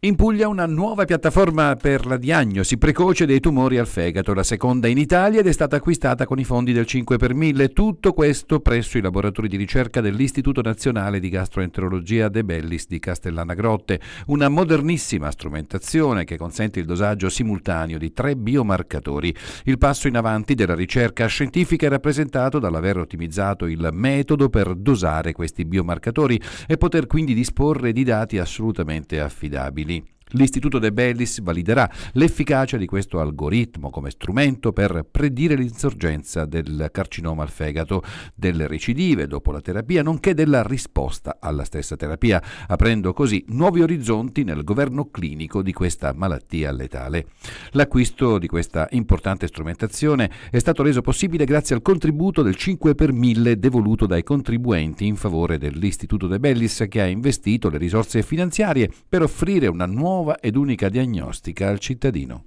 In Puglia una nuova piattaforma per la diagnosi precoce dei tumori al fegato, la seconda in Italia ed è stata acquistata con i fondi del 5 per 1000, tutto questo presso i laboratori di ricerca dell'Istituto Nazionale di Gastroenterologia De Bellis di Castellana Grotte, una modernissima strumentazione che consente il dosaggio simultaneo di tre biomarcatori. Il passo in avanti della ricerca scientifica è rappresentato dall'aver ottimizzato il metodo per dosare questi biomarcatori e poter quindi disporre di dati assolutamente affidabili. L'Istituto De Bellis validerà l'efficacia di questo algoritmo come strumento per predire l'insorgenza del carcinoma al fegato, delle recidive dopo la terapia, nonché della risposta alla stessa terapia, aprendo così nuovi orizzonti nel governo clinico di questa malattia letale. L'acquisto di questa importante strumentazione è stato reso possibile grazie al contributo del 5 per 1000 devoluto dai contribuenti in favore dell'Istituto De Bellis che ha investito le risorse finanziarie per offrire una nuova nuova ed unica diagnostica al cittadino.